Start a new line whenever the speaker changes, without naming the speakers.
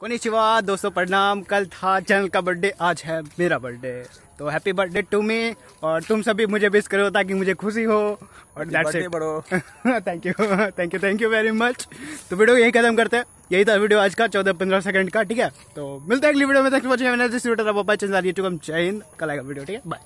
कोनिशिवा दोस्तों प्रणाम कल था चैनल का बर्थडे आज है मेरा बर्थडे तो हैप्पी बर्थडे टू मी और तुम सभी मुझे विश करो ताकि मुझे खुशी हो और दैट्स इट बड़ो thank you thank you thank you very much तो वीडियो यही खत्म करते हैं यही था वीडियो आज का चौदह पंद्रह सेकंड का ठीक है तो मिलते हैं अगली वीडियो में तक पहुंचे मैंने यूट्यूब जय हिंद कल आएगा वीडियो ठीक है
बाय